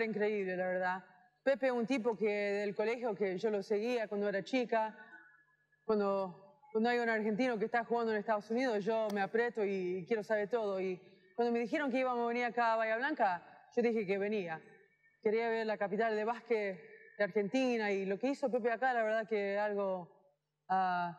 increíble, la verdad. Pepe, un tipo que del colegio que yo lo seguía cuando era chica, cuando, cuando hay un argentino que está jugando en Estados Unidos, yo me aprieto y quiero saber todo. Y cuando me dijeron que íbamos a venir acá a Bahía Blanca, yo dije que venía. Quería ver la capital de básquet de Argentina y lo que hizo Pepe acá, la verdad que algo ah,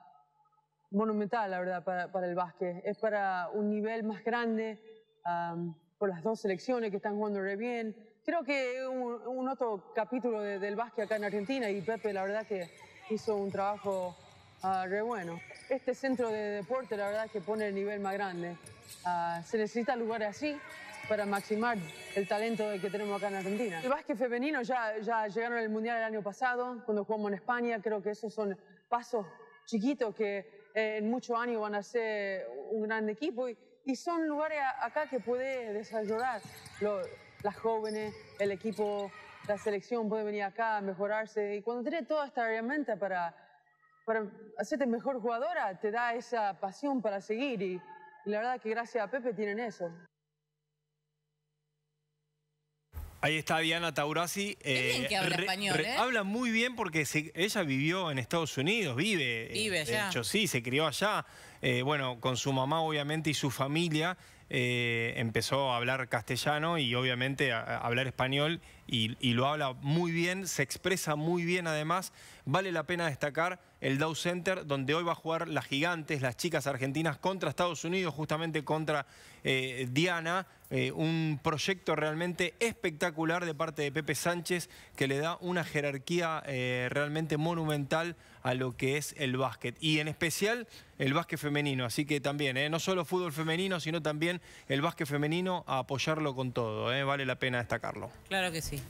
monumental, la verdad, para, el básquet. Es para un nivel más grande ah, por las dos selecciones que están jugando re bien creo que un, un otro capítulo del básquet acá en Argentina y Pepe la verdad que hizo un trabajo ah, re bueno. Este centro de deporte la verdad que pone el nivel más grande. Ah, se necesita lugares así para maximar el talento que tenemos acá en Argentina. El básquet femenino ya, ya llegaron al Mundial el año pasado, cuando jugamos en España, creo que esos son pasos chiquitos que eh, en muchos años van a ser un gran equipo y, y son lugares acá que puede desarrollar las jóvenes, el equipo, la selección puede venir acá a mejorarse. Y cuando tienes toda esta herramienta para, para hacerte mejor jugadora, te da esa pasión para seguir. Y, la verdad que gracias a Pepe tienen eso. Ahí está Diana Taurasi. Eh, ¿eh? habla muy bien porque ella vivió en Estados Unidos, vive. Eh, vive De hecho, sí, se crió allá. bueno, con su mamá, obviamente, y su familia. Eh, empezó a hablar castellano y obviamente a, hablar español y, lo habla muy bien, se expresa muy bien además. Vale la pena destacar el Dow Center, donde hoy va a jugar las gigantes, las chicas argentinas contra Estados Unidos, justamente contra eh, Diana. Eh, un proyecto realmente espectacular de parte de Pepe Sánchez que le da una jerarquía realmente monumental a lo que es el básquet. Y en especial el básquet femenino. Así que también, ¿eh? no solo fútbol femenino, sino también el básquet femenino a apoyarlo con todo. ¿eh? Vale la pena destacarlo. Claro que sí.